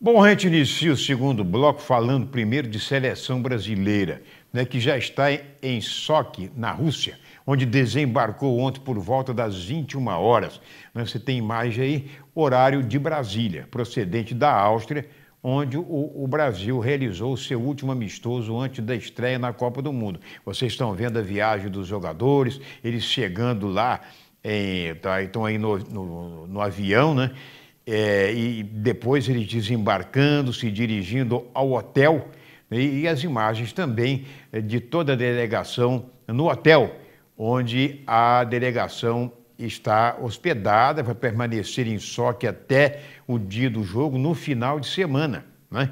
Bom, a gente inicia o segundo bloco falando primeiro de seleção brasileira, né, que já está em soque na Rússia, onde desembarcou ontem por volta das 21 horas. Né, você tem imagem aí, horário de Brasília, procedente da Áustria, onde o, o Brasil realizou o seu último amistoso antes da estreia na Copa do Mundo. Vocês estão vendo a viagem dos jogadores, eles chegando lá, em, eh, tá, estão aí no, no, no avião, né? é, e depois ele desembarcando, se dirigindo ao hotel, e, né, e as imagens também é, de toda a delegação no hotel, onde a delegação está hospedada, vai permanecer em soque até o dia do jogo, no final de semana. Né?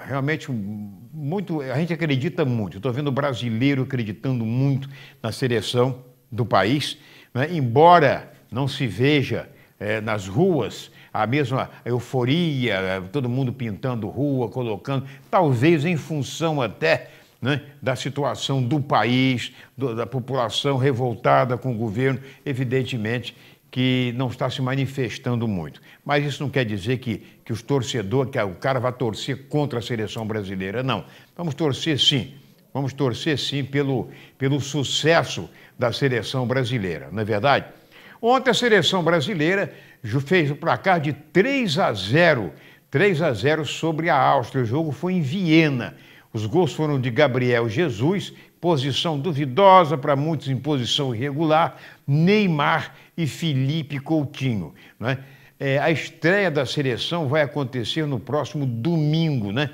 Realmente, muito, a gente acredita muito. Estou vendo o brasileiro acreditando muito na seleção do país, né? embora não se veja é, nas ruas, a mesma euforia, é, todo mundo pintando rua, colocando, talvez em função até né, da situação do país, do, da população revoltada com o governo, evidentemente que não está se manifestando muito. Mas isso não quer dizer que, que os torcedores, que o cara vá torcer contra a seleção brasileira, não. Vamos torcer sim. Vamos torcer sim pelo, pelo sucesso da seleção brasileira, não é verdade? Ontem a seleção brasileira fez o placar de 3 a 0. 3 a 0 sobre a Áustria. O jogo foi em Viena. Os gols foram de Gabriel Jesus, posição duvidosa para muitos em posição irregular, Neymar e Felipe Coutinho. Né? É, a estreia da seleção vai acontecer no próximo domingo. Né?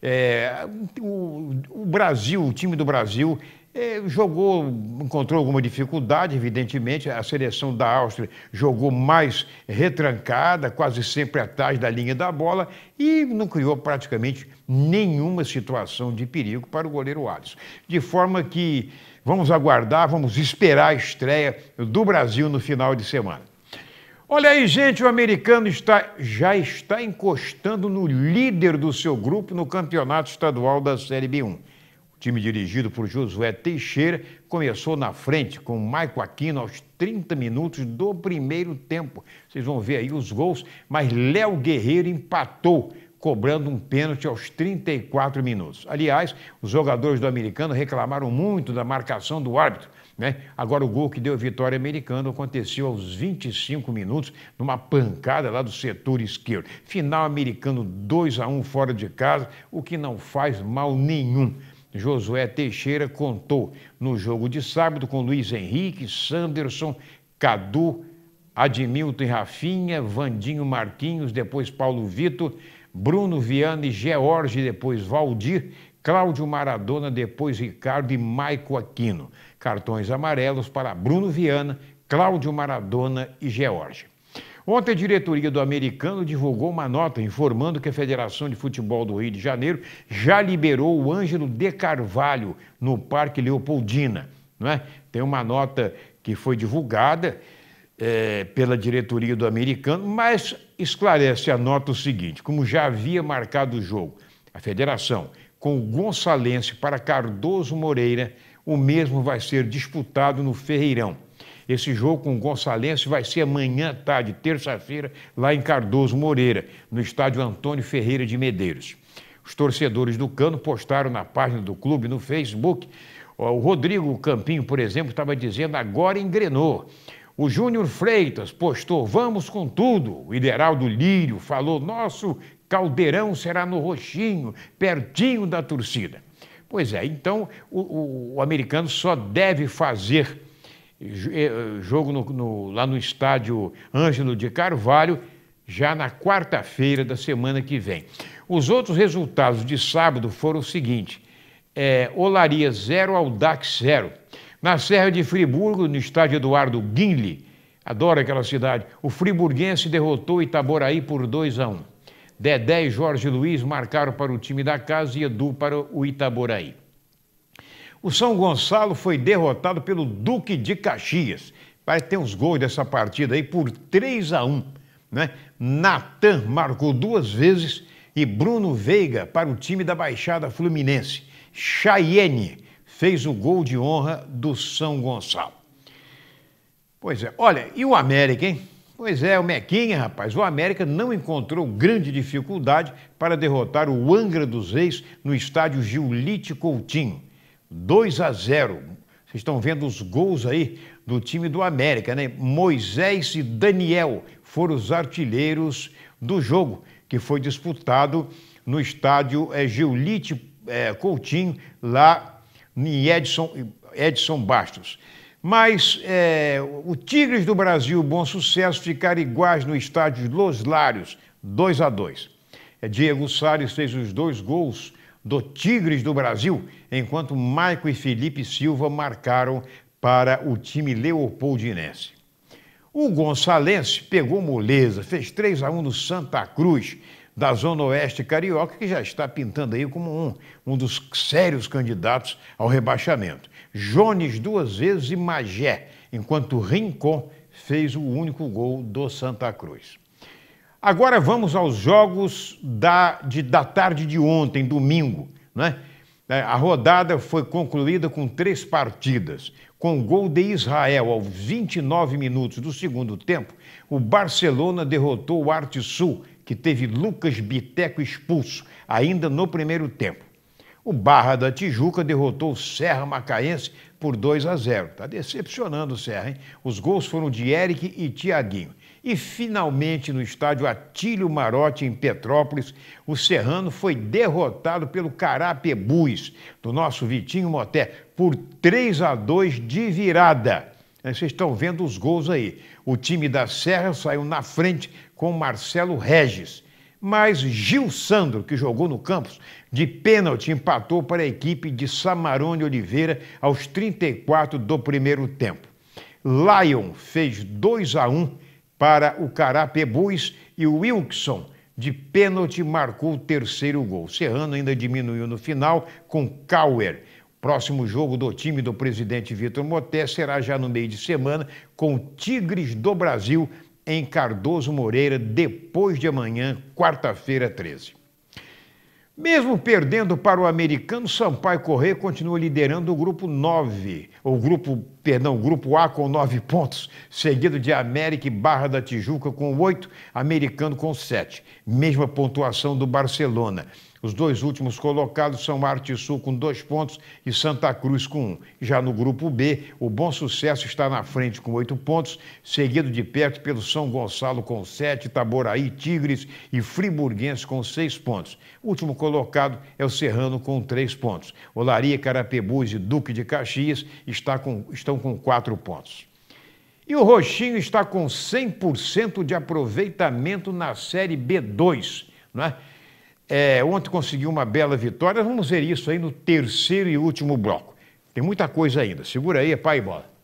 É, o, o Brasil, o time do Brasil, é, jogou, encontrou alguma dificuldade, evidentemente. A seleção da Áustria jogou mais retrancada, quase sempre atrás da linha da bola, e não criou praticamente nenhuma situação de perigo para o goleiro Alisson. De forma que vamos aguardar, vamos esperar a estreia do Brasil no final de semana. Olha aí, gente, o americano está, já está encostando no líder do seu grupo no campeonato estadual da Série B1. O time dirigido por Josué Teixeira começou na frente com Maico Aquino aos 30 minutos do primeiro tempo. Vocês vão ver aí os gols, mas Léo Guerreiro empatou cobrando um pênalti aos 34 minutos. Aliás, os jogadores do americano reclamaram muito da marcação do árbitro. Né? Agora, o gol que deu a vitória americana aconteceu aos 25 minutos, numa pancada lá do setor esquerdo. Final americano 2 a 1 fora de casa, o que não faz mal nenhum. Josué Teixeira contou no jogo de sábado com Luiz Henrique, Sanderson, Cadu, Admilton e Rafinha, Vandinho Marquinhos, depois Paulo Vitor, Bruno Viana e George, depois Valdir, Cláudio Maradona, depois Ricardo e Maico Aquino. Cartões amarelos para Bruno Viana, Cláudio Maradona e George. Ontem, a diretoria do Americano divulgou uma nota informando que a Federação de Futebol do Rio de Janeiro já liberou o Ângelo de Carvalho no Parque Leopoldina. Não é? Tem uma nota que foi divulgada é, pela diretoria do Americano, mas esclarece a nota o seguinte: como já havia marcado o jogo, a federação com o Gonçalense para Cardoso Moreira, o mesmo vai ser disputado no Ferreirão. Esse jogo com o Gonçalense vai ser amanhã, tarde, terça-feira, lá em Cardoso Moreira, no estádio Antônio Ferreira de Medeiros. Os torcedores do Cano postaram na página do clube no Facebook. O Rodrigo Campinho, por exemplo, estava dizendo agora engrenou. O Júnior Freitas postou vamos com tudo. O Ideraldo Lírio falou nosso caldeirão será no roxinho, pertinho da torcida. Pois é, então o, o, o americano só deve fazer eh, jogo no, no, lá no estádio Ângelo de Carvalho, já na quarta-feira da semana que vem. Os outros resultados de sábado foram o seguinte: é, Olaria 0, Aldax 0. Na Serra de Friburgo, no estádio Eduardo Guinle, adoro aquela cidade, o friburguense derrotou Itaboraí por 2 a 1. Um. Dedé e Jorge Luiz marcaram para o time da casa e Edu para o Itaboraí. O São Gonçalo foi derrotado pelo Duque de Caxias. Vai ter uns gols dessa partida aí por 3 a 1, né? Natan marcou duas vezes e Bruno Veiga para o time da Baixada Fluminense. Chayenne fez o gol de honra do São Gonçalo. Pois é, olha, e o América, hein? Pois é, o Mequinha, rapaz, o América não encontrou grande dificuldade para derrotar o Angra dos Reis no estádio Giulite Coutinho. 2 a 0. Vocês estão vendo os gols aí do time do América, né? Moisés e Daniel foram os artilheiros do jogo, que foi disputado no estádio é, eh, Geolite é, eh, Coutinho, lá em Edson, Edson Bastos. Mas é, o Tigres do Brasil, bom sucesso, ficaram iguais no estádio Los Lários, 2 a 2. Diego Salles fez os dois gols do Tigres do Brasil, enquanto Maico e Felipe Silva marcaram para o time leopoldinense. O Gonçalense pegou moleza, fez 3 a 1 no Santa Cruz, da Zona Oeste Carioca, que já está pintando aí como um, um dos sérios candidatos ao rebaixamento. Jones duas vezes e Magé, enquanto Rincon fez o único gol do Santa Cruz. Agora vamos aos jogos da, de, da tarde de ontem, domingo. Né? A rodada foi concluída com três partidas. Com o gol de Israel aos 29 minutos do segundo tempo, o Barcelona derrotou o Arte Sul, que teve Lucas Biteco expulso ainda no primeiro tempo. O Barra da Tijuca derrotou o Serra Macaense por 2 a 0. Está decepcionando o Serra, hein? Os gols foram de Eric e Tiaguinho. E finalmente, no estádio Atílio Marotti, em Petrópolis, o Serrano foi derrotado pelo Carapebus, do nosso Vitinho Moté, por 3 a 2 de virada. Vocês estão vendo os gols aí. O time da Serra saiu na frente com Marcelo Regis mas Gil Sandro, que jogou no Campos, de pênalti empatou para a equipe de Samarone Oliveira aos 34 do primeiro tempo. Lion fez 2 a 1 para o Carapebus e o Wilson, de pênalti, marcou o terceiro gol. Serrano ainda diminuiu no final com Cauer. Próximo jogo do time do presidente Vitor Moté será já no meio de semana com o Tigres do Brasil em Cardoso Moreira depois de amanhã, quarta-feira, 13. Mesmo perdendo para o americano, Sampaio Correia continua liderando o grupo 9, o grupo perdão, Grupo A com nove pontos, seguido de América e Barra da Tijuca com oito, Americano com sete, mesma pontuação do Barcelona. Os dois últimos colocados são Arte Sul com dois pontos e Santa Cruz com um. Já no grupo B, o Bom Sucesso está na frente com oito pontos, seguido de perto pelo São Gonçalo com sete, Taboraí, Tigres e Friburguense com seis pontos. O último colocado é o Serrano com três pontos. Olaria, Carapebus e Duque de Caxias está com, estão estão com quatro pontos. E o Roxinho está com 100% de aproveitamento na Série B2. não é? é, ontem conseguiu uma bela vitória. Vamos ver isso aí no terceiro e último bloco. Tem muita coisa ainda. Segura aí, é pai e bola.